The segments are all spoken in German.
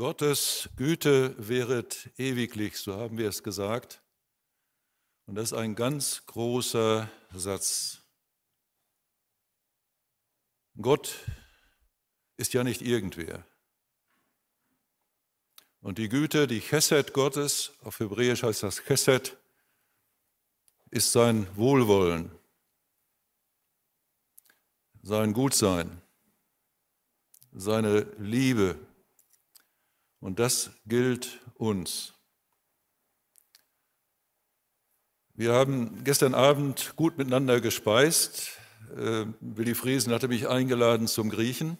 Gottes Güte wäret ewiglich, so haben wir es gesagt. Und das ist ein ganz großer Satz. Gott ist ja nicht irgendwer. Und die Güte, die Chesed Gottes, auf Hebräisch heißt das Chesed, ist sein Wohlwollen, sein Gutsein, seine Liebe, und das gilt uns. Wir haben gestern Abend gut miteinander gespeist. Äh, Willi Friesen hatte mich eingeladen zum Griechen.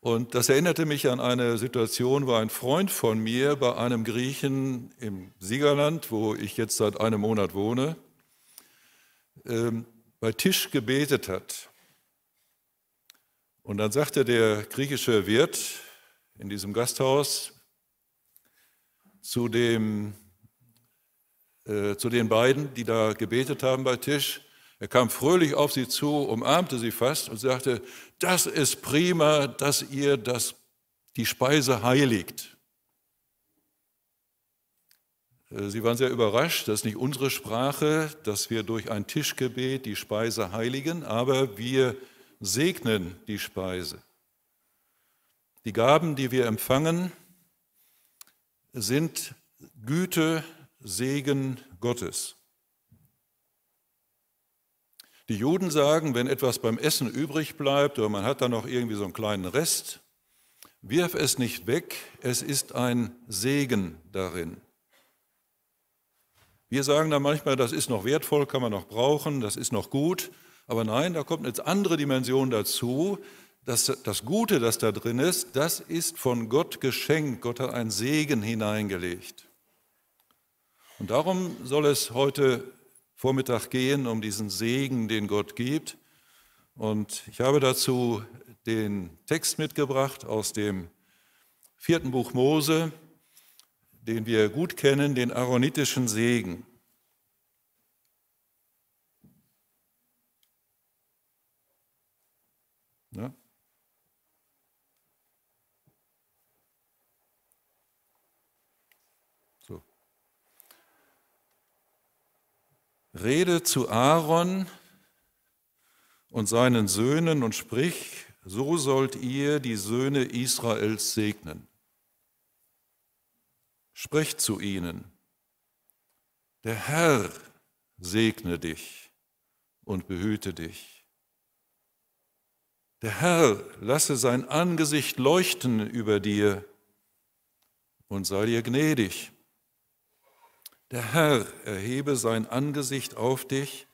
Und das erinnerte mich an eine Situation, wo ein Freund von mir bei einem Griechen im Siegerland, wo ich jetzt seit einem Monat wohne, ähm, bei Tisch gebetet hat. Und dann sagte der griechische Wirt, in diesem Gasthaus zu, dem, äh, zu den beiden, die da gebetet haben bei Tisch. Er kam fröhlich auf sie zu, umarmte sie fast und sagte, das ist prima, dass ihr das, die Speise heiligt. Äh, sie waren sehr überrascht, das ist nicht unsere Sprache, dass wir durch ein Tischgebet die Speise heiligen, aber wir segnen die Speise. Die Gaben, die wir empfangen, sind Güte, Segen Gottes. Die Juden sagen, wenn etwas beim Essen übrig bleibt oder man hat da noch irgendwie so einen kleinen Rest, wirf es nicht weg, es ist ein Segen darin. Wir sagen da manchmal, das ist noch wertvoll, kann man noch brauchen, das ist noch gut, aber nein, da kommt eine andere Dimension dazu, das, das Gute, das da drin ist, das ist von Gott geschenkt. Gott hat einen Segen hineingelegt. Und darum soll es heute Vormittag gehen, um diesen Segen, den Gott gibt. Und ich habe dazu den Text mitgebracht aus dem vierten Buch Mose, den wir gut kennen, den aaronitischen Segen. Rede zu Aaron und seinen Söhnen und sprich, so sollt ihr die Söhne Israels segnen. Sprich zu ihnen, der Herr segne dich und behüte dich. Der Herr lasse sein Angesicht leuchten über dir und sei dir gnädig. Der Herr erhebe sein Angesicht auf dich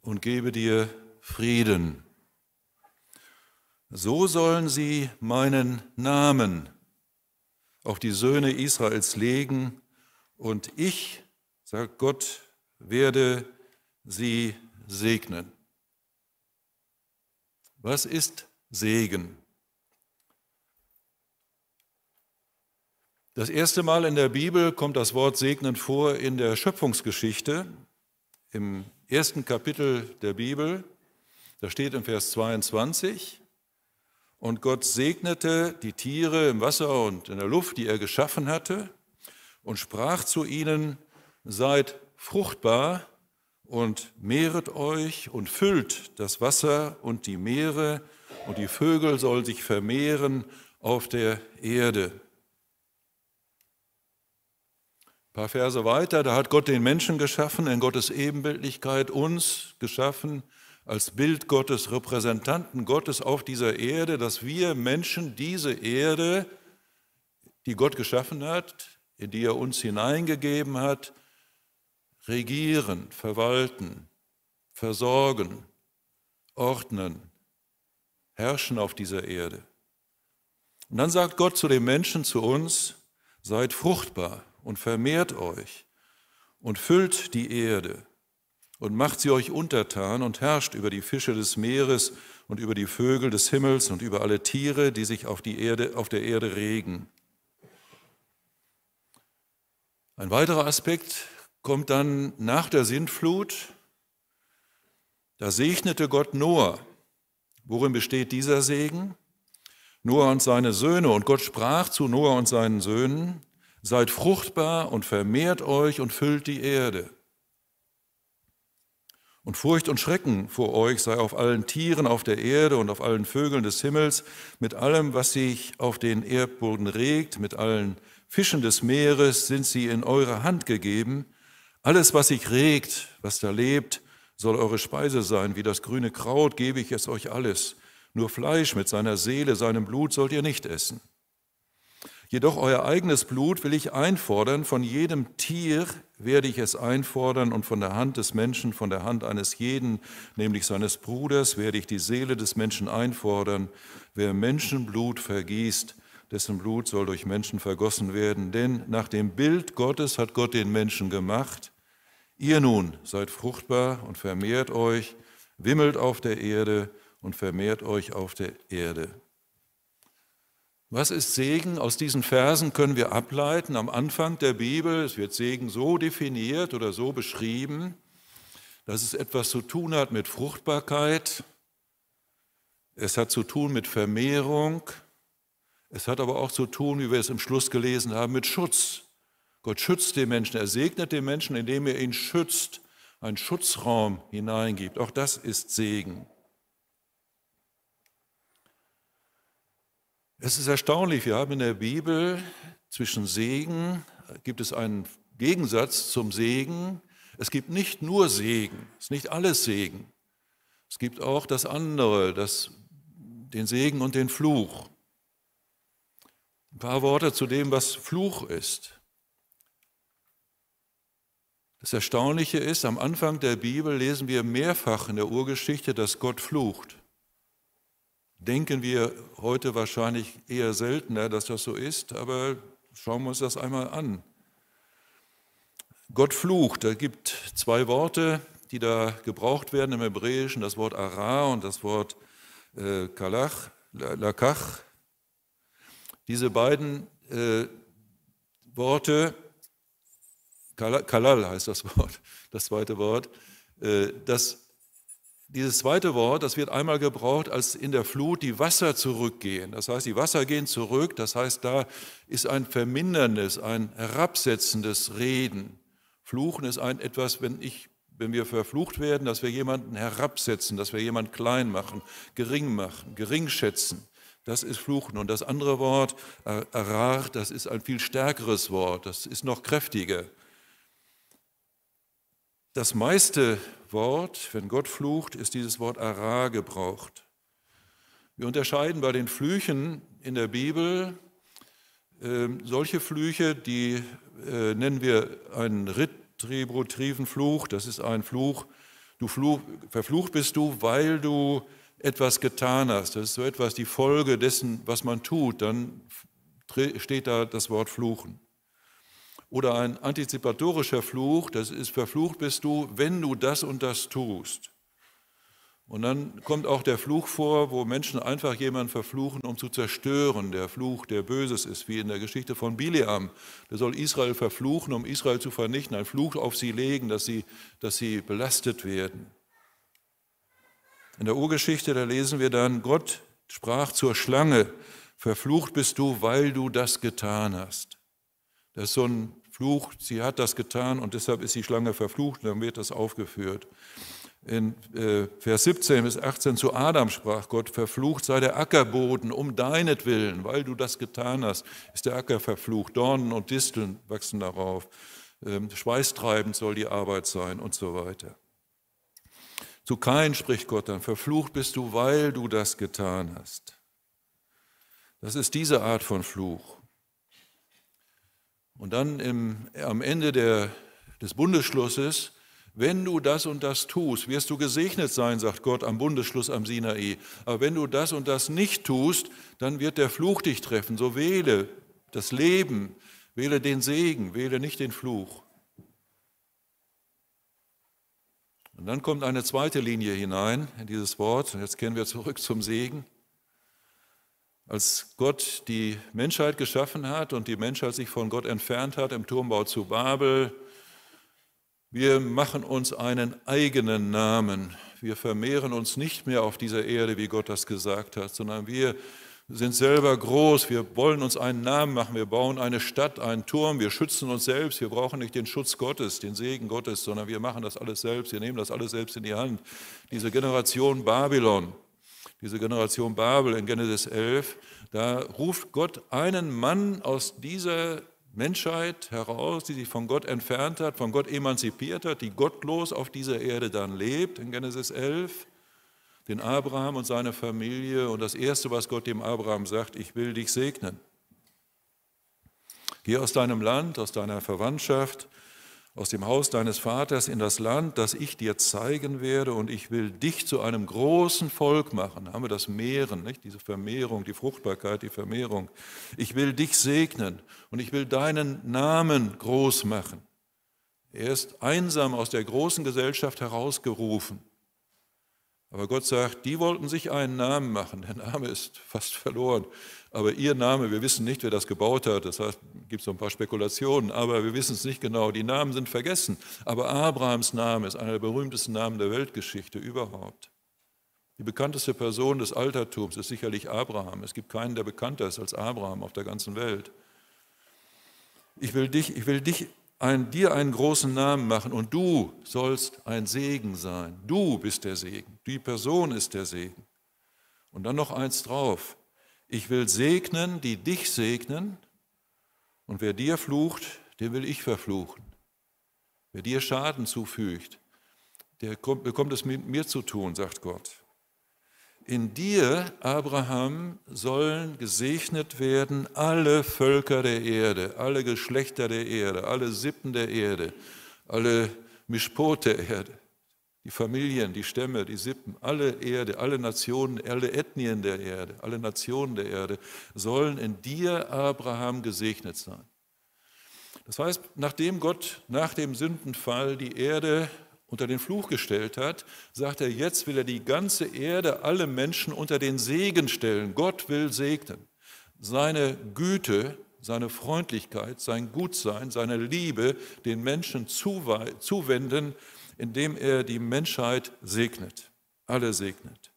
und gebe dir Frieden. So sollen sie meinen Namen auf die Söhne Israels legen und ich, sagt Gott, werde sie segnen. Was ist Segen? Das erste Mal in der Bibel kommt das Wort segnen vor in der Schöpfungsgeschichte, im ersten Kapitel der Bibel. Da steht im Vers 22, und Gott segnete die Tiere im Wasser und in der Luft, die er geschaffen hatte, und sprach zu ihnen, seid fruchtbar und mehret euch und füllt das Wasser und die Meere, und die Vögel sollen sich vermehren auf der Erde. Ein paar Verse weiter, da hat Gott den Menschen geschaffen, in Gottes Ebenbildlichkeit uns geschaffen, als Bild Gottes, Repräsentanten Gottes auf dieser Erde, dass wir Menschen diese Erde, die Gott geschaffen hat, in die er uns hineingegeben hat, regieren, verwalten, versorgen, ordnen, herrschen auf dieser Erde. Und dann sagt Gott zu den Menschen, zu uns, seid fruchtbar und vermehrt euch und füllt die Erde und macht sie euch untertan und herrscht über die Fische des Meeres und über die Vögel des Himmels und über alle Tiere, die sich auf, die Erde, auf der Erde regen. Ein weiterer Aspekt kommt dann nach der Sintflut. Da segnete Gott Noah. Worin besteht dieser Segen? Noah und seine Söhne. Und Gott sprach zu Noah und seinen Söhnen, Seid fruchtbar und vermehrt euch und füllt die Erde. Und Furcht und Schrecken vor euch sei auf allen Tieren auf der Erde und auf allen Vögeln des Himmels, mit allem, was sich auf den Erdboden regt, mit allen Fischen des Meeres sind sie in eure Hand gegeben. Alles, was sich regt, was da lebt, soll eure Speise sein. Wie das grüne Kraut gebe ich es euch alles. Nur Fleisch mit seiner Seele, seinem Blut sollt ihr nicht essen. Jedoch euer eigenes Blut will ich einfordern, von jedem Tier werde ich es einfordern und von der Hand des Menschen, von der Hand eines jeden, nämlich seines Bruders, werde ich die Seele des Menschen einfordern. Wer Menschenblut vergießt, dessen Blut soll durch Menschen vergossen werden, denn nach dem Bild Gottes hat Gott den Menschen gemacht. Ihr nun seid fruchtbar und vermehrt euch, wimmelt auf der Erde und vermehrt euch auf der Erde. Was ist Segen? Aus diesen Versen können wir ableiten, am Anfang der Bibel, es wird Segen so definiert oder so beschrieben, dass es etwas zu tun hat mit Fruchtbarkeit, es hat zu tun mit Vermehrung, es hat aber auch zu tun, wie wir es im Schluss gelesen haben, mit Schutz. Gott schützt den Menschen, er segnet den Menschen, indem er ihn schützt, einen Schutzraum hineingibt. Auch das ist Segen. Es ist erstaunlich, wir haben in der Bibel zwischen Segen, gibt es einen Gegensatz zum Segen. Es gibt nicht nur Segen, es ist nicht alles Segen. Es gibt auch das andere, das, den Segen und den Fluch. Ein paar Worte zu dem, was Fluch ist. Das Erstaunliche ist, am Anfang der Bibel lesen wir mehrfach in der Urgeschichte, dass Gott flucht denken wir heute wahrscheinlich eher seltener, dass das so ist, aber schauen wir uns das einmal an. Gott flucht, da gibt zwei Worte, die da gebraucht werden im Hebräischen, das Wort ara und das Wort äh, kalach, lakach. Diese beiden äh, Worte, kalal heißt das Wort, das zweite Wort, äh, das dieses zweite Wort, das wird einmal gebraucht, als in der Flut die Wasser zurückgehen. Das heißt, die Wasser gehen zurück. Das heißt, da ist ein verminderndes, ein herabsetzendes Reden. Fluchen ist ein etwas, wenn ich, wenn wir verflucht werden, dass wir jemanden herabsetzen, dass wir jemanden klein machen, gering machen, gering schätzen. Das ist Fluchen. Und das andere Wort, Arar, äh, das ist ein viel stärkeres Wort. Das ist noch kräftiger. Das meiste Wort, wenn Gott flucht, ist dieses Wort Ara gebraucht. Wir unterscheiden bei den Flüchen in der Bibel äh, solche Flüche, die äh, nennen wir einen retributriven Fluch. Das ist ein Fluch, du Fluch, verflucht bist du, weil du etwas getan hast. Das ist so etwas die Folge dessen, was man tut. Dann steht da das Wort Fluchen. Oder ein antizipatorischer Fluch, das ist verflucht bist du, wenn du das und das tust. Und dann kommt auch der Fluch vor, wo Menschen einfach jemanden verfluchen, um zu zerstören. Der Fluch, der Böses ist, wie in der Geschichte von Bileam. Der soll Israel verfluchen, um Israel zu vernichten, einen Fluch auf sie legen, dass sie, dass sie belastet werden. In der Urgeschichte, da lesen wir dann, Gott sprach zur Schlange, verflucht bist du, weil du das getan hast. Das ist so ein verflucht, sie hat das getan und deshalb ist die Schlange verflucht, dann wird das aufgeführt. In äh, Vers 17 bis 18 zu Adam sprach Gott, verflucht sei der Ackerboden um deinetwillen, weil du das getan hast, ist der Acker verflucht, Dornen und Disteln wachsen darauf, ähm, schweißtreibend soll die Arbeit sein und so weiter. Zu Kain spricht Gott dann, verflucht bist du, weil du das getan hast. Das ist diese Art von Fluch. Und dann im, am Ende der, des Bundesschlusses, wenn du das und das tust, wirst du gesegnet sein, sagt Gott am Bundesschluss am Sinai. Aber wenn du das und das nicht tust, dann wird der Fluch dich treffen. So wähle das Leben, wähle den Segen, wähle nicht den Fluch. Und dann kommt eine zweite Linie hinein in dieses Wort. Jetzt kehren wir zurück zum Segen. Als Gott die Menschheit geschaffen hat und die Menschheit sich von Gott entfernt hat im Turmbau zu Babel, wir machen uns einen eigenen Namen. Wir vermehren uns nicht mehr auf dieser Erde, wie Gott das gesagt hat, sondern wir sind selber groß. Wir wollen uns einen Namen machen. Wir bauen eine Stadt, einen Turm. Wir schützen uns selbst. Wir brauchen nicht den Schutz Gottes, den Segen Gottes, sondern wir machen das alles selbst. Wir nehmen das alles selbst in die Hand. Diese Generation Babylon diese Generation Babel in Genesis 11, da ruft Gott einen Mann aus dieser Menschheit heraus, die sich von Gott entfernt hat, von Gott emanzipiert hat, die gottlos auf dieser Erde dann lebt, in Genesis 11, den Abraham und seine Familie. Und das Erste, was Gott dem Abraham sagt, ich will dich segnen. Geh aus deinem Land, aus deiner Verwandtschaft aus dem Haus deines Vaters in das Land, das ich dir zeigen werde, und ich will dich zu einem großen Volk machen. Da haben wir das Mehren, nicht? diese Vermehrung, die Fruchtbarkeit, die Vermehrung. Ich will dich segnen und ich will deinen Namen groß machen. Er ist einsam aus der großen Gesellschaft herausgerufen. Aber Gott sagt, die wollten sich einen Namen machen. Der Name ist fast verloren. Aber ihr Name, wir wissen nicht, wer das gebaut hat. Das heißt, gibt so ein paar Spekulationen, aber wir wissen es nicht genau. Die Namen sind vergessen. Aber Abrahams Name ist einer der berühmtesten Namen der Weltgeschichte überhaupt. Die bekannteste Person des Altertums ist sicherlich Abraham. Es gibt keinen, der bekannter ist als Abraham auf der ganzen Welt. Ich will dich, ich will dich ein, dir einen großen Namen machen und du sollst ein Segen sein. Du bist der Segen. Die Person ist der Segen. Und dann noch eins drauf. Ich will segnen, die dich segnen. Und wer dir flucht, den will ich verfluchen. Wer dir Schaden zufügt, der kommt, bekommt es mit mir zu tun, sagt Gott. In dir, Abraham, sollen gesegnet werden alle Völker der Erde, alle Geschlechter der Erde, alle Sippen der Erde, alle Mischpot der Erde die Familien, die Stämme, die Sippen, alle Erde, alle Nationen, alle Ethnien der Erde, alle Nationen der Erde sollen in dir, Abraham, gesegnet sein. Das heißt, nachdem Gott nach dem Sündenfall die Erde unter den Fluch gestellt hat, sagt er, jetzt will er die ganze Erde, alle Menschen unter den Segen stellen. Gott will segnen. Seine Güte, seine Freundlichkeit, sein Gutsein, seine Liebe den Menschen zuwenden indem er die Menschheit segnet, alle segnet.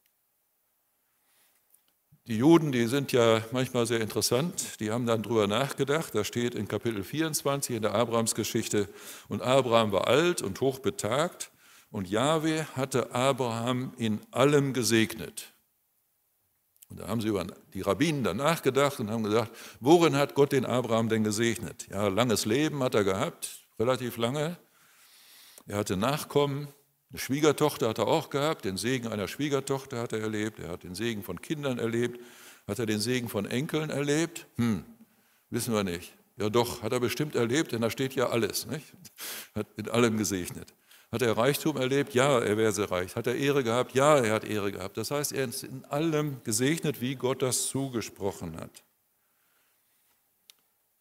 Die Juden, die sind ja manchmal sehr interessant, die haben dann drüber nachgedacht, da steht in Kapitel 24 in der Abrahamsgeschichte, und Abraham war alt und hochbetagt, und Yahweh hatte Abraham in allem gesegnet. Und da haben sie über die Rabbinen dann nachgedacht und haben gesagt, worin hat Gott den Abraham denn gesegnet? Ja, langes Leben hat er gehabt, relativ lange, er hatte Nachkommen, eine Schwiegertochter hat er auch gehabt, den Segen einer Schwiegertochter hat er erlebt, er hat den Segen von Kindern erlebt, hat er den Segen von Enkeln erlebt? Hm, wissen wir nicht. Ja doch, hat er bestimmt erlebt, denn da steht ja alles, nicht? hat in allem gesegnet. Hat er Reichtum erlebt? Ja, er wäre sehr reich. Hat er Ehre gehabt? Ja, er hat Ehre gehabt. Das heißt, er ist in allem gesegnet, wie Gott das zugesprochen hat.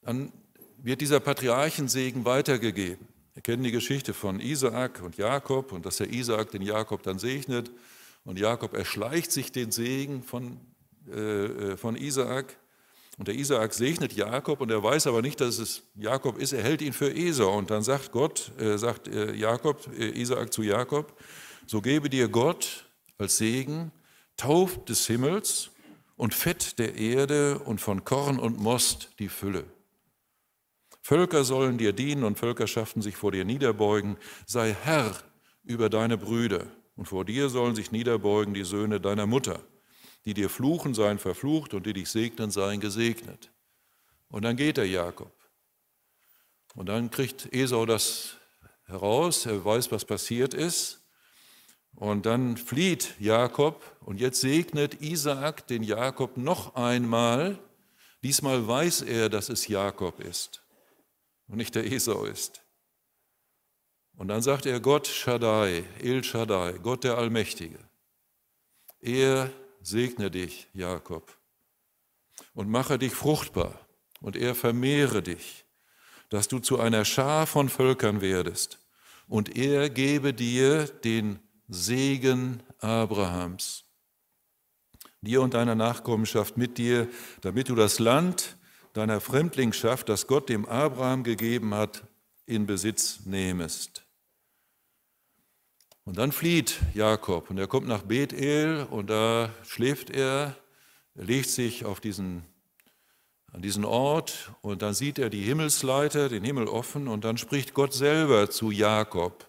Dann wird dieser Patriarchensegen weitergegeben. Wir kennen die Geschichte von Isaak und Jakob und dass der Isaak den Jakob dann segnet und Jakob erschleicht sich den Segen von, äh, äh, von Isaak. Und der Isaak segnet Jakob und er weiß aber nicht, dass es Jakob ist. Er hält ihn für Esau und dann sagt Gott, äh, sagt äh, Jakob, äh, Isaak zu Jakob, so gebe dir Gott als Segen Tauf des Himmels und Fett der Erde und von Korn und Most die Fülle. Völker sollen dir dienen und Völkerschaften sich vor dir niederbeugen. Sei Herr über deine Brüder und vor dir sollen sich niederbeugen die Söhne deiner Mutter. Die dir fluchen, seien verflucht und die dich segnen, seien gesegnet. Und dann geht der Jakob. Und dann kriegt Esau das heraus, er weiß, was passiert ist. Und dann flieht Jakob und jetzt segnet Isaak den Jakob noch einmal. Diesmal weiß er, dass es Jakob ist und nicht der Esau ist. Und dann sagt er Gott Shaddai, El Shaddai, Gott der Allmächtige. Er segne dich, Jakob, und mache dich fruchtbar, und er vermehre dich, dass du zu einer Schar von Völkern werdest, und er gebe dir den Segen Abrahams, dir und deiner Nachkommenschaft mit dir, damit du das Land, deiner Fremdlingschaft, das Gott dem Abraham gegeben hat, in Besitz nehmest. Und dann flieht Jakob und er kommt nach Bethel und da schläft er, er legt sich auf diesen, an diesen Ort und dann sieht er die Himmelsleiter, den Himmel offen und dann spricht Gott selber zu Jakob.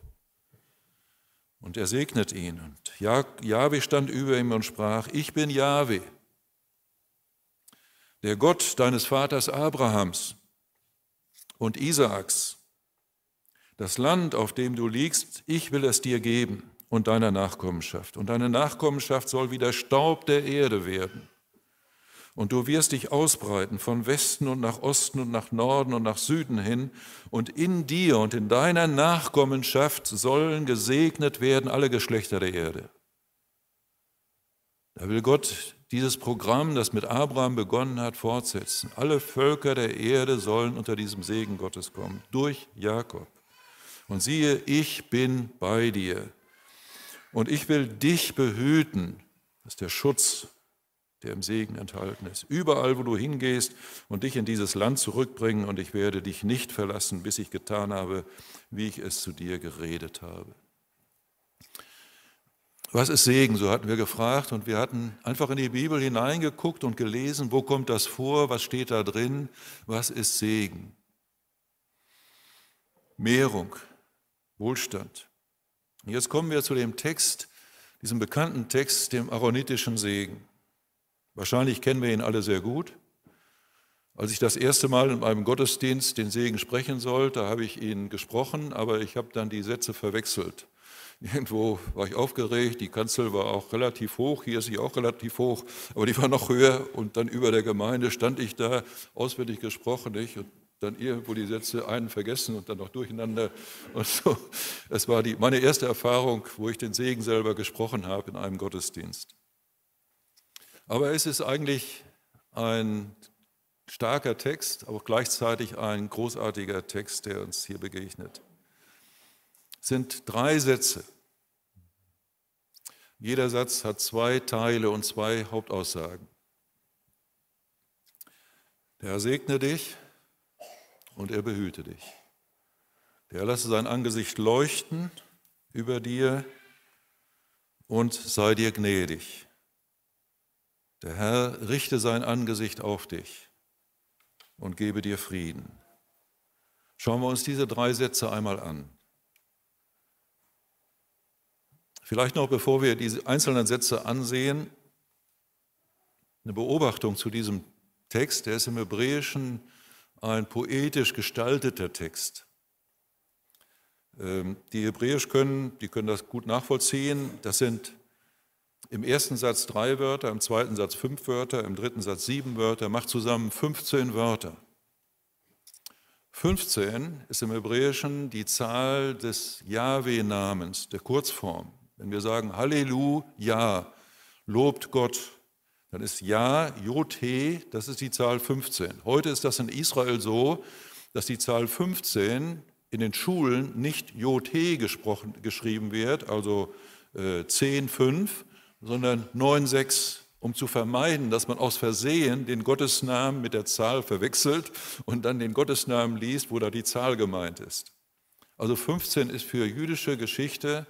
Und er segnet ihn. Und Jahwe stand über ihm und sprach, ich bin Jahwe, der Gott deines Vaters Abrahams und Isaaks, das Land, auf dem du liegst, ich will es dir geben und deiner Nachkommenschaft. Und deine Nachkommenschaft soll wie der Staub der Erde werden. Und du wirst dich ausbreiten von Westen und nach Osten und nach Norden und nach Süden hin. Und in dir und in deiner Nachkommenschaft sollen gesegnet werden alle Geschlechter der Erde. Da will Gott dieses Programm, das mit Abraham begonnen hat, fortsetzen. Alle Völker der Erde sollen unter diesem Segen Gottes kommen, durch Jakob. Und siehe, ich bin bei dir. Und ich will dich behüten. Das ist der Schutz, der im Segen enthalten ist. Überall, wo du hingehst und dich in dieses Land zurückbringen, und ich werde dich nicht verlassen, bis ich getan habe, wie ich es zu dir geredet habe. Was ist Segen? So hatten wir gefragt und wir hatten einfach in die Bibel hineingeguckt und gelesen, wo kommt das vor, was steht da drin, was ist Segen? Mehrung, Wohlstand. Und jetzt kommen wir zu dem Text, diesem bekannten Text, dem aaronitischen Segen. Wahrscheinlich kennen wir ihn alle sehr gut. Als ich das erste Mal in meinem Gottesdienst den Segen sprechen sollte, habe ich ihn gesprochen, aber ich habe dann die Sätze verwechselt. Irgendwo war ich aufgeregt, die Kanzel war auch relativ hoch, hier ist sie auch relativ hoch, aber die war noch höher und dann über der Gemeinde stand ich da, auswendig gesprochen, nicht? Und dann irgendwo die Sätze einen vergessen und dann noch durcheinander und so. Es war die, meine erste Erfahrung, wo ich den Segen selber gesprochen habe in einem Gottesdienst. Aber es ist eigentlich ein starker Text, aber gleichzeitig ein großartiger Text, der uns hier begegnet. Es sind drei Sätze, jeder Satz hat zwei Teile und zwei Hauptaussagen. Der Herr segne dich und er behüte dich. Der Herr lasse sein Angesicht leuchten über dir und sei dir gnädig. Der Herr richte sein Angesicht auf dich und gebe dir Frieden. Schauen wir uns diese drei Sätze einmal an. Vielleicht noch, bevor wir diese einzelnen Sätze ansehen, eine Beobachtung zu diesem Text. Der ist im Hebräischen ein poetisch gestalteter Text. Ähm, die Hebräisch können, die können das gut nachvollziehen. Das sind im ersten Satz drei Wörter, im zweiten Satz fünf Wörter, im dritten Satz sieben Wörter, macht zusammen 15 Wörter. 15 ist im Hebräischen die Zahl des yahweh namens der Kurzform. Wenn wir sagen Halleluja, lobt Gott, dann ist Ja, JT, das ist die Zahl 15. Heute ist das in Israel so, dass die Zahl 15 in den Schulen nicht JT gesprochen, geschrieben wird, also äh, 10, 5, sondern 9, 6, um zu vermeiden, dass man aus Versehen den Gottesnamen mit der Zahl verwechselt und dann den Gottesnamen liest, wo da die Zahl gemeint ist. Also 15 ist für jüdische Geschichte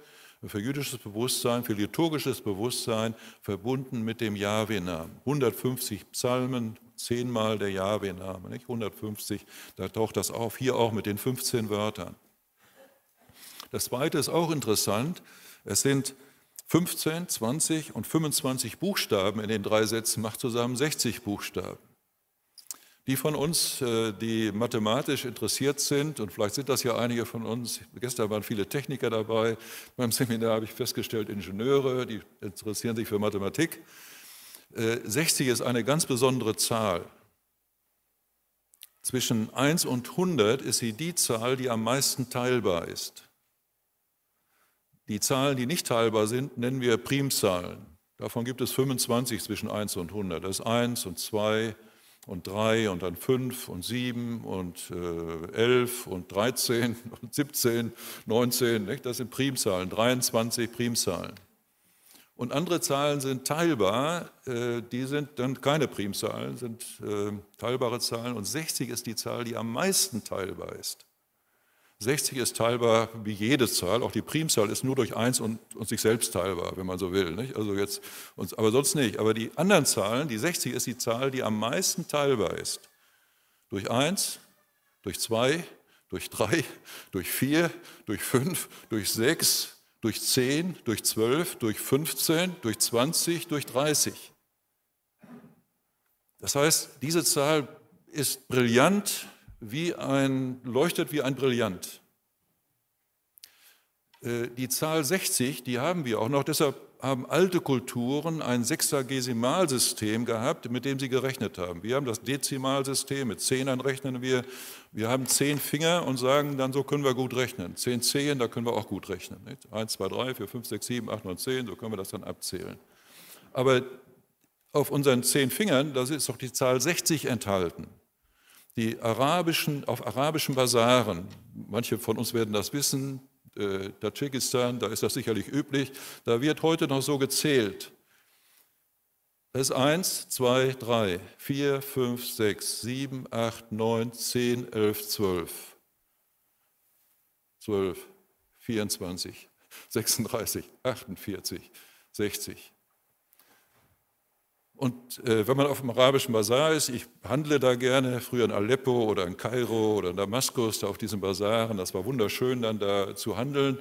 für jüdisches Bewusstsein, für liturgisches Bewusstsein verbunden mit dem Jahwe-Namen. 150 Psalmen, zehnmal der Jahwe-Name, nicht 150, da taucht das auf, hier auch mit den 15 Wörtern. Das zweite ist auch interessant, es sind 15, 20 und 25 Buchstaben in den drei Sätzen, macht zusammen 60 Buchstaben. Die von uns, äh, die mathematisch interessiert sind, und vielleicht sind das ja einige von uns, gestern waren viele Techniker dabei, beim Seminar habe ich festgestellt, Ingenieure, die interessieren sich für Mathematik. 60 äh, ist eine ganz besondere Zahl. Zwischen 1 und 100 ist sie die Zahl, die am meisten teilbar ist. Die Zahlen, die nicht teilbar sind, nennen wir Primzahlen. Davon gibt es 25 zwischen 1 und 100. Das ist 1 und 2 und drei und dann fünf und sieben und äh, 11 und 13 und 17, 19, nicht? das sind Primzahlen, 23 Primzahlen. Und andere Zahlen sind teilbar, äh, die sind dann keine Primzahlen, sind äh, teilbare Zahlen und 60 ist die Zahl, die am meisten teilbar ist. 60 ist teilbar wie jede Zahl, auch die Primzahl ist nur durch 1 und, und sich selbst teilbar, wenn man so will. Nicht? Also jetzt, aber sonst nicht. Aber die anderen Zahlen, die 60 ist die Zahl, die am meisten teilbar ist. Durch 1, durch 2, durch 3, durch 4, durch 5, durch 6, durch 10, durch 12, durch 15, durch 20, durch 30. Das heißt, diese Zahl ist brillant wie ein, leuchtet wie ein Brillant. Äh, die Zahl 60, die haben wir auch noch, deshalb haben alte Kulturen ein Sechsagesimalsystem gehabt, mit dem sie gerechnet haben. Wir haben das Dezimalsystem, mit Zehnern rechnen wir. Wir haben zehn Finger und sagen dann, so können wir gut rechnen. Zehn Zehen, da können wir auch gut rechnen. Nicht? Eins, zwei, drei, vier, fünf, sechs, sieben, acht, neun, zehn, so können wir das dann abzählen. Aber auf unseren zehn Fingern, da ist doch die Zahl 60 enthalten die arabischen, auf arabischen Basaren, manche von uns werden das wissen, äh, Tadschikistan, da ist das sicherlich üblich, da wird heute noch so gezählt. Das ist 1, 2, 3, 4, 5, 6, 7, 8, 9, 10, 11, 12. 12, 24, 36, 48, 60, und äh, wenn man auf dem arabischen Bazar ist, ich handle da gerne, früher in Aleppo oder in Kairo oder in Damaskus, da auf diesen Bazaren, das war wunderschön, dann da zu handeln.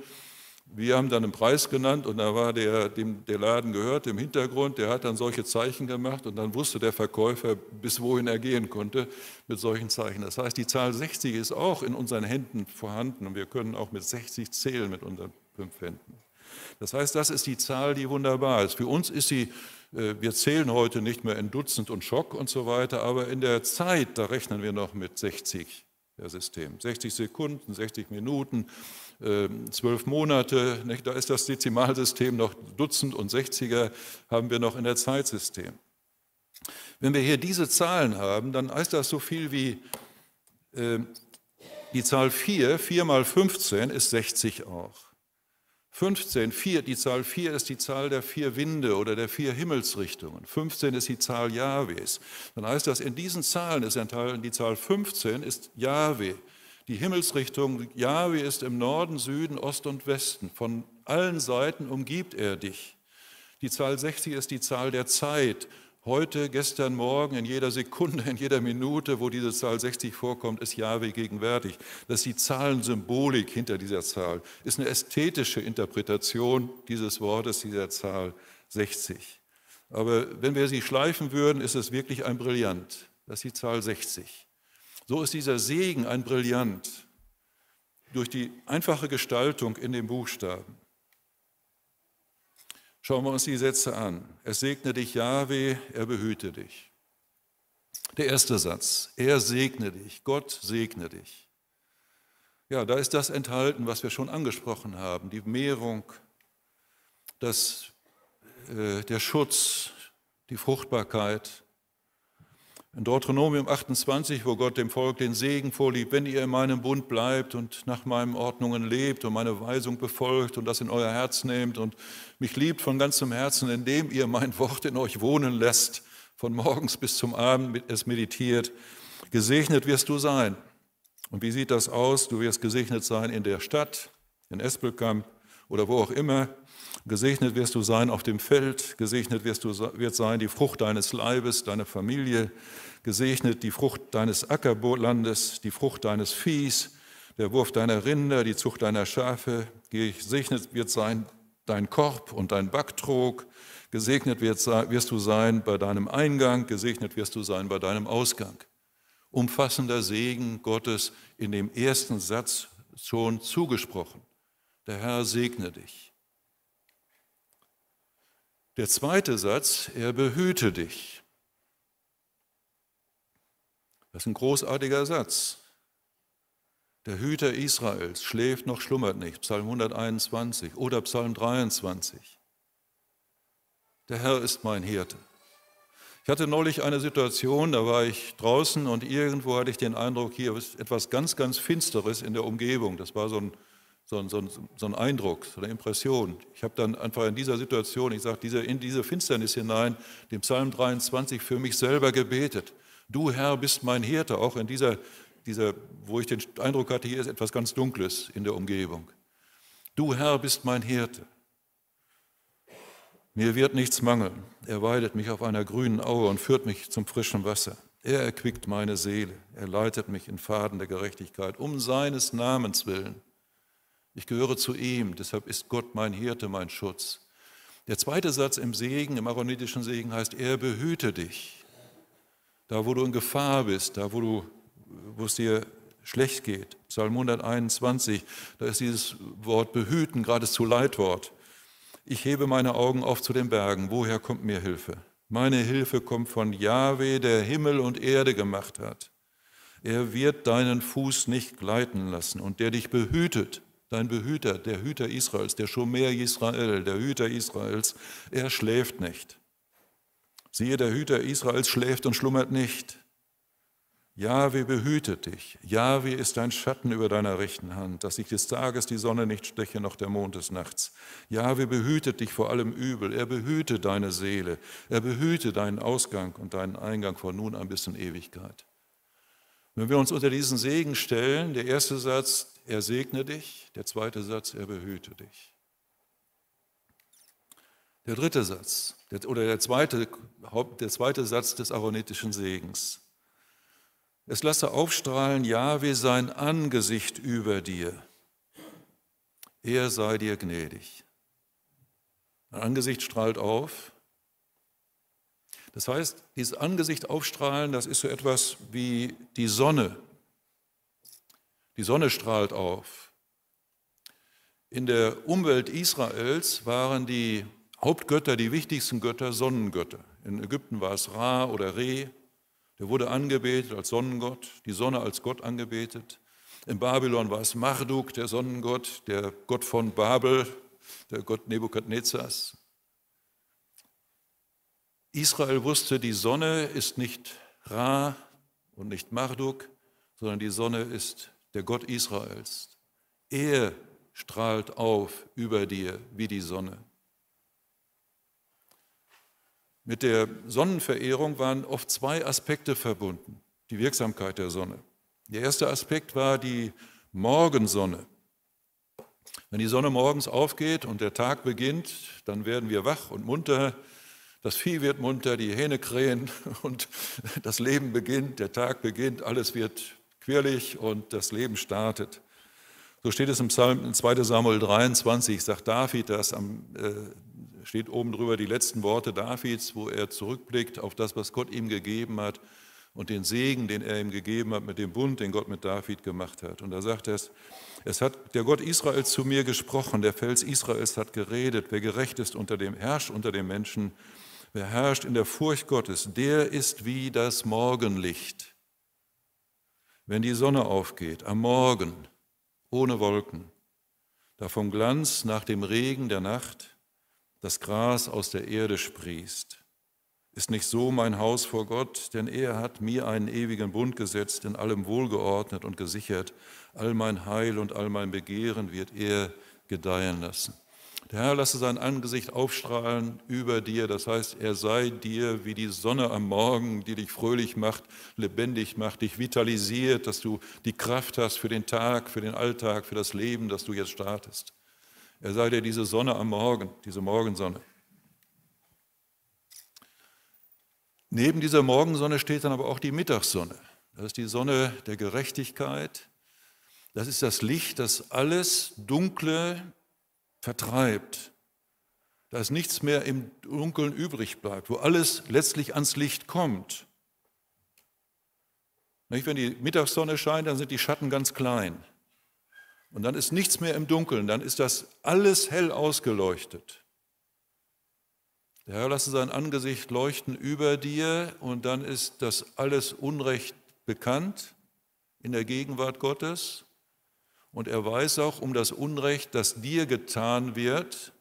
Wir haben dann einen Preis genannt und da war der, dem der Laden gehört im Hintergrund, der hat dann solche Zeichen gemacht und dann wusste der Verkäufer, bis wohin er gehen konnte mit solchen Zeichen. Das heißt, die Zahl 60 ist auch in unseren Händen vorhanden und wir können auch mit 60 zählen mit unseren fünf Händen. Das heißt, das ist die Zahl, die wunderbar ist. Für uns ist sie äh, wir zählen heute nicht mehr in Dutzend und Schock und so weiter, aber in der Zeit, da rechnen wir noch mit 60 der System. 60 Sekunden, 60 Minuten, ähm, zwölf Monate, da ist das Dezimalsystem noch Dutzend und 60er haben wir noch in der Zeitsystem. Wenn wir hier diese Zahlen haben, dann heißt das so viel wie ähm, die Zahl 4, 4 mal 15 ist 60 auch. 15, 4, die Zahl 4 ist die Zahl der vier Winde oder der vier Himmelsrichtungen. 15 ist die Zahl Jahwes. Dann heißt das, in diesen Zahlen ist enthalten die Zahl 15 ist Jahwe. Die Himmelsrichtung Jahwe ist im Norden, Süden, Ost und Westen. Von allen Seiten umgibt er dich. Die Zahl 60 ist die Zahl der Zeit. Heute, gestern, morgen, in jeder Sekunde, in jeder Minute, wo diese Zahl 60 vorkommt, ist Jahwe gegenwärtig. Das ist die Zahlensymbolik hinter dieser Zahl, ist eine ästhetische Interpretation dieses Wortes, dieser Zahl 60. Aber wenn wir sie schleifen würden, ist es wirklich ein Brillant. Das ist die Zahl 60. So ist dieser Segen ein Brillant durch die einfache Gestaltung in den Buchstaben. Schauen wir uns die Sätze an. Es segne dich Yahweh, er behüte dich. Der erste Satz, er segne dich, Gott segne dich. Ja, da ist das enthalten, was wir schon angesprochen haben, die Mehrung, das, äh, der Schutz, die Fruchtbarkeit, in Deuteronomium 28, wo Gott dem Volk den Segen vorliebt, wenn ihr in meinem Bund bleibt und nach meinen Ordnungen lebt und meine Weisung befolgt und das in euer Herz nehmt und mich liebt von ganzem Herzen, indem ihr mein Wort in euch wohnen lässt, von morgens bis zum Abend es meditiert, gesegnet wirst du sein. Und wie sieht das aus? Du wirst gesegnet sein in der Stadt, in Espelkamp oder wo auch immer, Gesegnet wirst du sein auf dem Feld, gesegnet wirst du wird sein die Frucht deines Leibes, deine Familie, gesegnet die Frucht deines Ackerlandes, die Frucht deines Viehs, der Wurf deiner Rinder, die Zucht deiner Schafe, gesegnet wird sein dein Korb und dein Backtrog, gesegnet wirst du sein bei deinem Eingang, gesegnet wirst du sein bei deinem Ausgang. Umfassender Segen Gottes in dem ersten Satz schon zugesprochen. Der Herr segne dich. Der zweite Satz, er behüte dich. Das ist ein großartiger Satz. Der Hüter Israels schläft noch, schlummert nicht. Psalm 121 oder Psalm 23. Der Herr ist mein Hirte. Ich hatte neulich eine Situation, da war ich draußen und irgendwo hatte ich den Eindruck, hier ist etwas ganz, ganz Finsteres in der Umgebung. Das war so ein so, ein, so, so ein Eindruck, so eine Impression. Ich habe dann einfach in dieser Situation, ich sage, diese, in diese Finsternis hinein, den Psalm 23 für mich selber gebetet. Du Herr bist mein Hirte, auch in dieser, dieser, wo ich den Eindruck hatte, hier ist etwas ganz Dunkles in der Umgebung. Du Herr bist mein Hirte. Mir wird nichts mangeln. Er weidet mich auf einer grünen Aue und führt mich zum frischen Wasser. Er erquickt meine Seele. Er leitet mich in Faden der Gerechtigkeit um seines Namens willen. Ich gehöre zu ihm, deshalb ist Gott mein Hirte, mein Schutz. Der zweite Satz im Segen, im aaronitischen Segen heißt, er behüte dich. Da, wo du in Gefahr bist, da, wo, du, wo es dir schlecht geht. Psalm 121, da ist dieses Wort behüten geradezu Leitwort. Ich hebe meine Augen auf zu den Bergen. Woher kommt mir Hilfe? Meine Hilfe kommt von Yahweh, der Himmel und Erde gemacht hat. Er wird deinen Fuß nicht gleiten lassen und der dich behütet. Dein Behüter, der Hüter Israels, der Schomer Israel, der Hüter Israels, er schläft nicht. Siehe, der Hüter Israels schläft und schlummert nicht. Jahwe behütet dich. Jahwe ist dein Schatten über deiner rechten Hand, dass sich des Tages die Sonne nicht steche, noch der Mond des Nachts. Jahwe behütet dich vor allem Übel. Er behüte deine Seele. Er behüte deinen Ausgang und deinen Eingang von nun an bis in Ewigkeit. Wenn wir uns unter diesen Segen stellen, der erste Satz, er segne dich. Der zweite Satz, er behüte dich. Der dritte Satz, oder der zweite, der zweite Satz des aaronitischen Segens. Es lasse aufstrahlen, Jahwe, sein Angesicht über dir. Er sei dir gnädig. Dein Angesicht strahlt auf. Das heißt, dieses Angesicht aufstrahlen, das ist so etwas wie die Sonne, die Sonne strahlt auf. In der Umwelt Israels waren die Hauptgötter, die wichtigsten Götter, Sonnengötter. In Ägypten war es Ra oder Re, der wurde angebetet als Sonnengott, die Sonne als Gott angebetet. In Babylon war es Marduk, der Sonnengott, der Gott von Babel, der Gott Nebukadnezars. Israel wusste, die Sonne ist nicht Ra und nicht Marduk, sondern die Sonne ist der Gott Israels. Er strahlt auf über dir wie die Sonne. Mit der Sonnenverehrung waren oft zwei Aspekte verbunden, die Wirksamkeit der Sonne. Der erste Aspekt war die Morgensonne. Wenn die Sonne morgens aufgeht und der Tag beginnt, dann werden wir wach und munter. Das Vieh wird munter, die Hähne krähen und das Leben beginnt, der Tag beginnt, alles wird quirlig und das Leben startet. So steht es im Psalm 2 Samuel 23, sagt David das, am, äh, steht oben drüber die letzten Worte Davids, wo er zurückblickt auf das, was Gott ihm gegeben hat und den Segen, den er ihm gegeben hat mit dem Bund, den Gott mit David gemacht hat. Und da sagt er es, es hat der Gott Israels zu mir gesprochen, der Fels Israels hat geredet, wer gerecht ist unter dem, herrscht unter dem Menschen, wer herrscht in der Furcht Gottes, der ist wie das Morgenlicht wenn die Sonne aufgeht, am Morgen, ohne Wolken, da vom Glanz nach dem Regen der Nacht das Gras aus der Erde sprießt. Ist nicht so mein Haus vor Gott, denn er hat mir einen ewigen Bund gesetzt, in allem wohlgeordnet und gesichert. All mein Heil und all mein Begehren wird er gedeihen lassen. Der Herr lasse sein Angesicht aufstrahlen über dir, das heißt, er sei dir wie die Sonne am Morgen, die dich fröhlich macht, lebendig macht, dich vitalisiert, dass du die Kraft hast für den Tag, für den Alltag, für das Leben, das du jetzt startest. Er sei dir diese Sonne am Morgen, diese Morgensonne. Neben dieser Morgensonne steht dann aber auch die Mittagssonne. Das ist die Sonne der Gerechtigkeit. Das ist das Licht, das alles Dunkle vertreibt, dass nichts mehr im Dunkeln übrig bleibt, wo alles letztlich ans Licht kommt. Wenn die Mittagssonne scheint, dann sind die Schatten ganz klein. Und dann ist nichts mehr im Dunkeln, dann ist das alles hell ausgeleuchtet. Der Herr lasse sein Angesicht leuchten über dir und dann ist das alles Unrecht bekannt in der Gegenwart Gottes und er weiß auch um das Unrecht, das dir getan wird.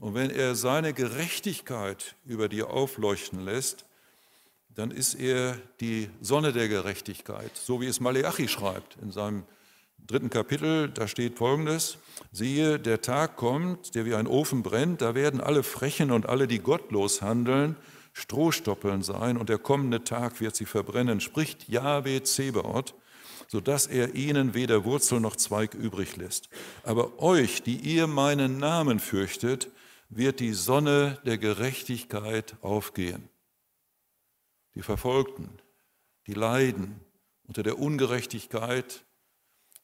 Und wenn er seine Gerechtigkeit über dir aufleuchten lässt, dann ist er die Sonne der Gerechtigkeit, so wie es Maleachi schreibt in seinem dritten Kapitel, da steht folgendes, siehe, der Tag kommt, der wie ein Ofen brennt, da werden alle Frechen und alle, die gottlos handeln, Strohstoppeln sein und der kommende Tag wird sie verbrennen, spricht Yahweh Zebaoth sodass er ihnen weder Wurzel noch Zweig übrig lässt. Aber euch, die ihr meinen Namen fürchtet, wird die Sonne der Gerechtigkeit aufgehen. Die Verfolgten, die leiden unter der Ungerechtigkeit,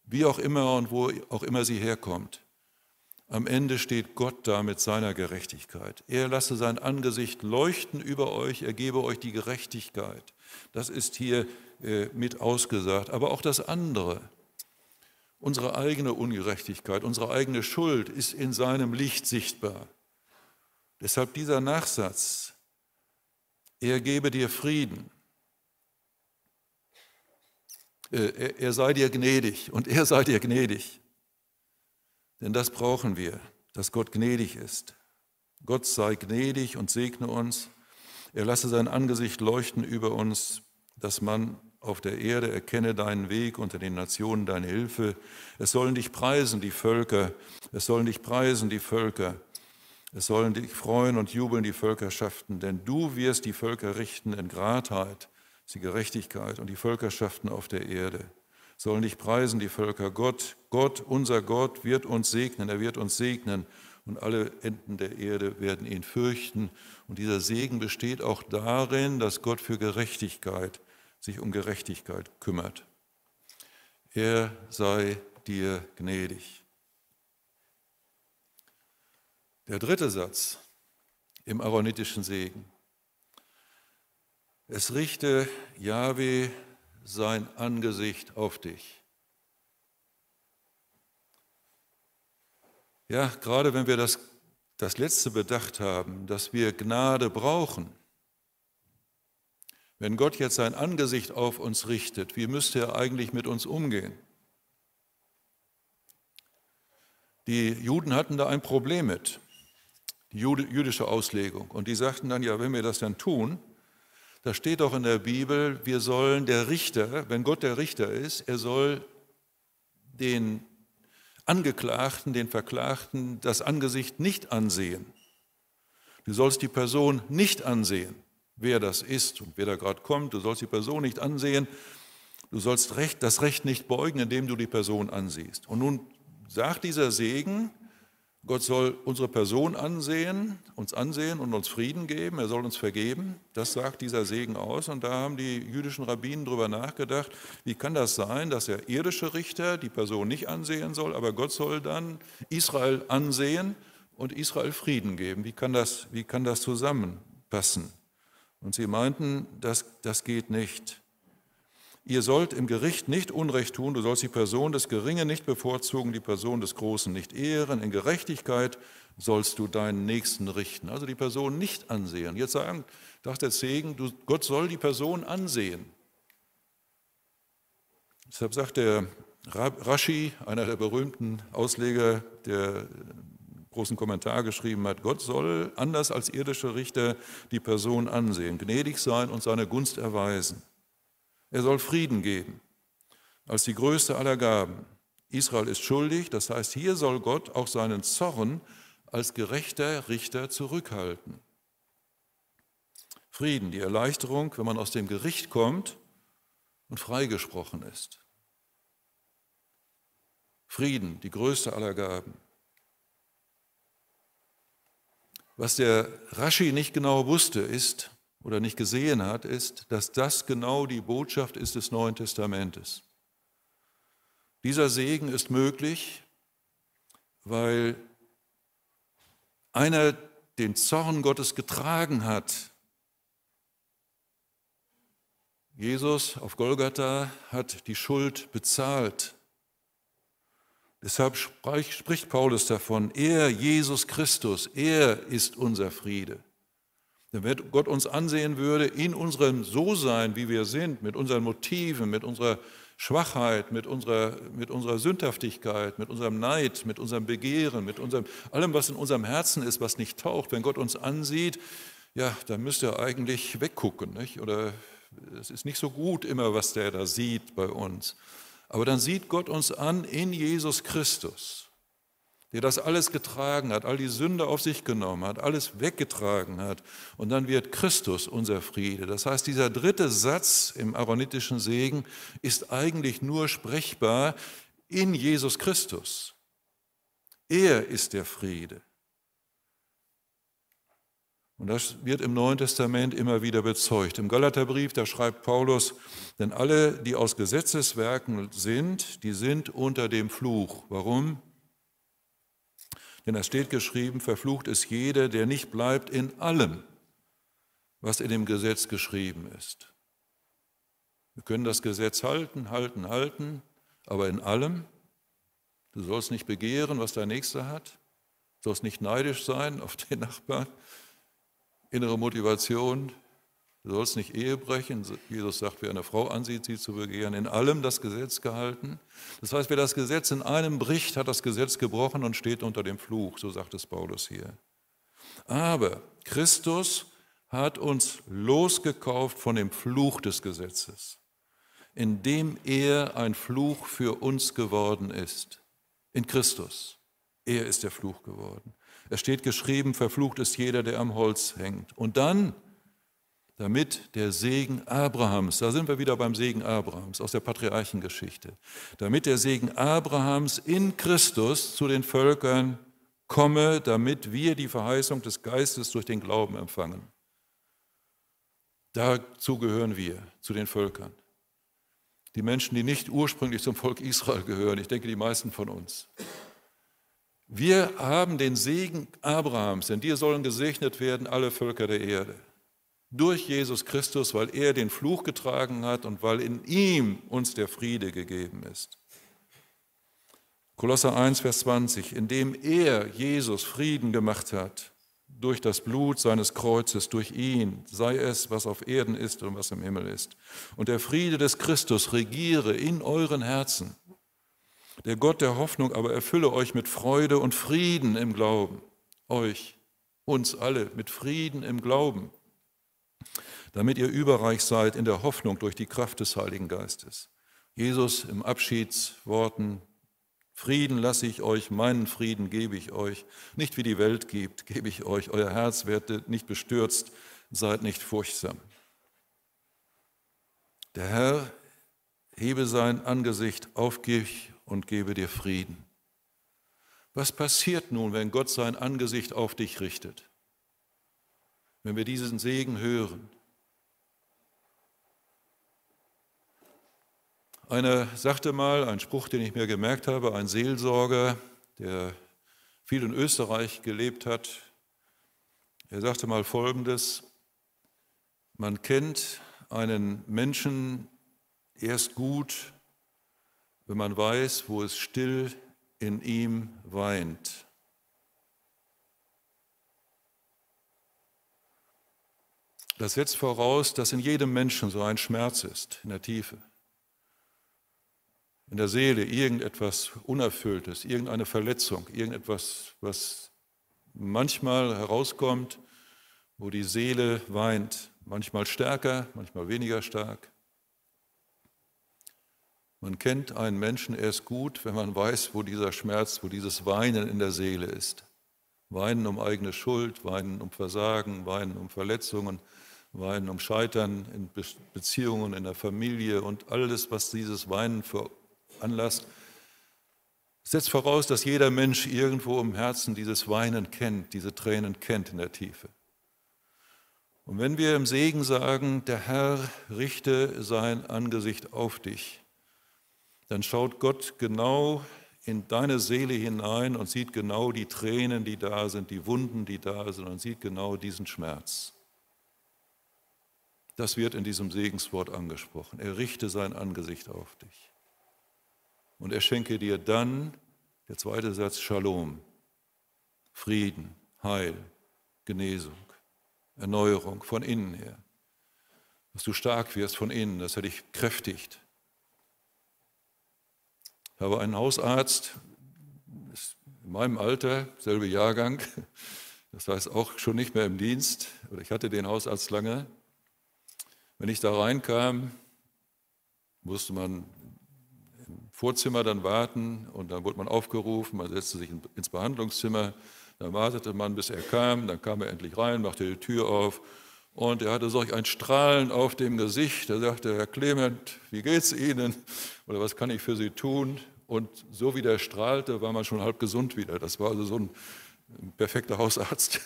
wie auch immer und wo auch immer sie herkommt. Am Ende steht Gott da mit seiner Gerechtigkeit. Er lasse sein Angesicht leuchten über euch, er gebe euch die Gerechtigkeit. Das ist hier äh, mit ausgesagt, aber auch das andere. Unsere eigene Ungerechtigkeit, unsere eigene Schuld ist in seinem Licht sichtbar. Deshalb dieser Nachsatz, er gebe dir Frieden, äh, er, er sei dir gnädig und er sei dir gnädig. Denn das brauchen wir, dass Gott gnädig ist. Gott sei gnädig und segne uns. Er lasse sein Angesicht leuchten über uns dass man auf der Erde erkenne deinen Weg unter den Nationen deine Hilfe. Es sollen dich preisen, die Völker. Es sollen dich preisen, die Völker. Es sollen dich freuen und jubeln, die Völkerschaften, denn du wirst die Völker richten in Gradheit, sie Gerechtigkeit und die Völkerschaften auf der Erde. Sollen dich preisen, die Völker. Gott, Gott, unser Gott, wird uns segnen. Er wird uns segnen und alle Enden der Erde werden ihn fürchten. Und dieser Segen besteht auch darin, dass Gott für Gerechtigkeit sich um Gerechtigkeit kümmert. Er sei dir gnädig. Der dritte Satz im aaronitischen Segen. Es richte Jahwe sein Angesicht auf dich. Ja, gerade wenn wir das, das letzte bedacht haben, dass wir Gnade brauchen, wenn Gott jetzt sein Angesicht auf uns richtet, wie müsste er eigentlich mit uns umgehen? Die Juden hatten da ein Problem mit, die jüdische Auslegung. Und die sagten dann, ja, wenn wir das dann tun, da steht doch in der Bibel, wir sollen der Richter, wenn Gott der Richter ist, er soll den Angeklagten, den Verklagten das Angesicht nicht ansehen. Du sollst die Person nicht ansehen wer das ist und wer da gerade kommt. Du sollst die Person nicht ansehen. Du sollst Recht, das Recht nicht beugen, indem du die Person ansiehst. Und nun sagt dieser Segen, Gott soll unsere Person ansehen, uns ansehen und uns Frieden geben, er soll uns vergeben. Das sagt dieser Segen aus. Und da haben die jüdischen Rabbinen darüber nachgedacht, wie kann das sein, dass der irdische Richter die Person nicht ansehen soll, aber Gott soll dann Israel ansehen und Israel Frieden geben. Wie kann das, wie kann das zusammenpassen? Und sie meinten, das, das geht nicht. Ihr sollt im Gericht nicht Unrecht tun, du sollst die Person des Geringen nicht bevorzugen, die Person des Großen nicht ehren. In Gerechtigkeit sollst du deinen Nächsten richten. Also die Person nicht ansehen. Jetzt sagen, dachte Segen, du, Gott soll die Person ansehen. Deshalb sagt der Rashi, einer der berühmten Ausleger der großen Kommentar geschrieben hat, Gott soll anders als irdische Richter die Person ansehen, gnädig sein und seine Gunst erweisen. Er soll Frieden geben als die größte aller Gaben. Israel ist schuldig, das heißt, hier soll Gott auch seinen Zorn als gerechter Richter zurückhalten. Frieden, die Erleichterung, wenn man aus dem Gericht kommt und freigesprochen ist. Frieden, die größte aller Gaben. Was der Raschi nicht genau wusste ist oder nicht gesehen hat, ist, dass das genau die Botschaft ist des Neuen Testamentes. Dieser Segen ist möglich, weil einer den Zorn Gottes getragen hat. Jesus auf Golgatha hat die Schuld bezahlt. Deshalb spricht Paulus davon, er, Jesus Christus, er ist unser Friede. Denn wenn Gott uns ansehen würde, in unserem So-Sein, wie wir sind, mit unseren Motiven, mit unserer Schwachheit, mit unserer, mit unserer Sündhaftigkeit, mit unserem Neid, mit unserem Begehren, mit unserem, allem, was in unserem Herzen ist, was nicht taucht, wenn Gott uns ansieht, ja, dann müsste er eigentlich weggucken. Nicht? Oder es ist nicht so gut immer, was der da sieht bei uns. Aber dann sieht Gott uns an in Jesus Christus, der das alles getragen hat, all die Sünde auf sich genommen hat, alles weggetragen hat. Und dann wird Christus unser Friede. Das heißt, dieser dritte Satz im aaronitischen Segen ist eigentlich nur sprechbar in Jesus Christus. Er ist der Friede. Und das wird im Neuen Testament immer wieder bezeugt. Im Galaterbrief, da schreibt Paulus, denn alle, die aus Gesetzeswerken sind, die sind unter dem Fluch. Warum? Denn da steht geschrieben, verflucht ist jeder, der nicht bleibt in allem, was in dem Gesetz geschrieben ist. Wir können das Gesetz halten, halten, halten, aber in allem. Du sollst nicht begehren, was dein Nächster hat. Du sollst nicht neidisch sein auf den Nachbarn innere Motivation, du sollst nicht Ehe brechen. Jesus sagt, wer eine Frau ansieht, sie zu begehren. In allem das Gesetz gehalten. Das heißt, wer das Gesetz in einem bricht, hat das Gesetz gebrochen und steht unter dem Fluch, so sagt es Paulus hier. Aber Christus hat uns losgekauft von dem Fluch des Gesetzes, indem er ein Fluch für uns geworden ist. In Christus. Er ist der Fluch geworden. Es steht geschrieben, verflucht ist jeder, der am Holz hängt. Und dann, damit der Segen Abrahams, da sind wir wieder beim Segen Abrahams aus der Patriarchengeschichte, damit der Segen Abrahams in Christus zu den Völkern komme, damit wir die Verheißung des Geistes durch den Glauben empfangen. Dazu gehören wir, zu den Völkern. Die Menschen, die nicht ursprünglich zum Volk Israel gehören, ich denke die meisten von uns. Wir haben den Segen Abrahams, denn dir sollen gesegnet werden alle Völker der Erde. Durch Jesus Christus, weil er den Fluch getragen hat und weil in ihm uns der Friede gegeben ist. Kolosser 1, Vers 20, indem er, Jesus, Frieden gemacht hat, durch das Blut seines Kreuzes, durch ihn, sei es, was auf Erden ist und was im Himmel ist. Und der Friede des Christus regiere in euren Herzen der Gott der Hoffnung aber erfülle euch mit Freude und Frieden im Glauben. Euch, uns alle, mit Frieden im Glauben, damit ihr überreich seid in der Hoffnung durch die Kraft des Heiligen Geistes. Jesus im Abschiedsworten, Frieden lasse ich euch, meinen Frieden gebe ich euch, nicht wie die Welt gibt, gebe ich euch, euer Herz werde nicht bestürzt, seid nicht furchtsam. Der Herr hebe sein Angesicht auf dich und gebe dir Frieden. Was passiert nun, wenn Gott sein Angesicht auf dich richtet? Wenn wir diesen Segen hören? Einer sagte mal, ein Spruch, den ich mir gemerkt habe, ein Seelsorger, der viel in Österreich gelebt hat, er sagte mal Folgendes, man kennt einen Menschen erst gut, wenn man weiß, wo es still in ihm weint. Das setzt voraus, dass in jedem Menschen so ein Schmerz ist, in der Tiefe, in der Seele irgendetwas Unerfülltes, irgendeine Verletzung, irgendetwas, was manchmal herauskommt, wo die Seele weint, manchmal stärker, manchmal weniger stark. Man kennt einen Menschen erst gut, wenn man weiß, wo dieser Schmerz, wo dieses Weinen in der Seele ist. Weinen um eigene Schuld, weinen um Versagen, weinen um Verletzungen, weinen um Scheitern in Beziehungen, in der Familie und alles, was dieses Weinen veranlasst, setzt voraus, dass jeder Mensch irgendwo im Herzen dieses Weinen kennt, diese Tränen kennt in der Tiefe. Und wenn wir im Segen sagen, der Herr richte sein Angesicht auf dich, dann schaut Gott genau in deine Seele hinein und sieht genau die Tränen, die da sind, die Wunden, die da sind und sieht genau diesen Schmerz. Das wird in diesem Segenswort angesprochen. Er richte sein Angesicht auf dich. Und er schenke dir dann, der zweite Satz, Shalom, Frieden, Heil, Genesung, Erneuerung von innen her. Dass du stark wirst von innen, dass er dich kräftigt, ich habe einen Hausarzt, in meinem Alter, selbe Jahrgang, das heißt auch schon nicht mehr im Dienst, oder ich hatte den Hausarzt lange. Wenn ich da reinkam, musste man im Vorzimmer dann warten und dann wurde man aufgerufen, man setzte sich ins Behandlungszimmer, dann wartete man, bis er kam, dann kam er endlich rein, machte die Tür auf und er hatte solch ein Strahlen auf dem Gesicht. Er sagte, Herr Clement, wie geht's Ihnen? Oder was kann ich für Sie tun? Und so wie der strahlte, war man schon halb gesund wieder. Das war also so ein perfekter Hausarzt,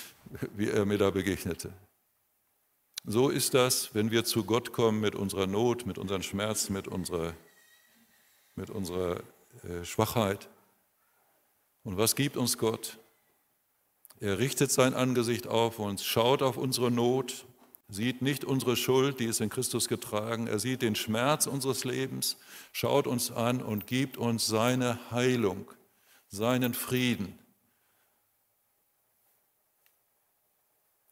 wie er mir da begegnete. So ist das, wenn wir zu Gott kommen mit unserer Not, mit unseren Schmerzen, mit unserer, mit unserer äh, Schwachheit. Und was gibt uns Gott? Er richtet sein Angesicht auf uns, schaut auf unsere Not, sieht nicht unsere Schuld, die ist in Christus getragen. Er sieht den Schmerz unseres Lebens, schaut uns an und gibt uns seine Heilung, seinen Frieden.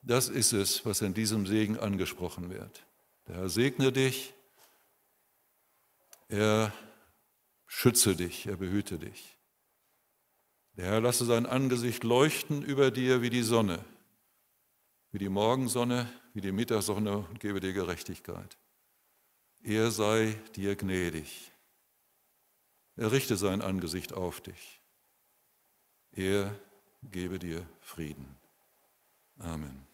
Das ist es, was in diesem Segen angesprochen wird. Der Herr segne dich, er schütze dich, er behüte dich. Der Herr lasse sein Angesicht leuchten über dir wie die Sonne, wie die Morgensonne, wie die Mittagssonne und gebe dir Gerechtigkeit. Er sei dir gnädig. Er richte sein Angesicht auf dich. Er gebe dir Frieden. Amen.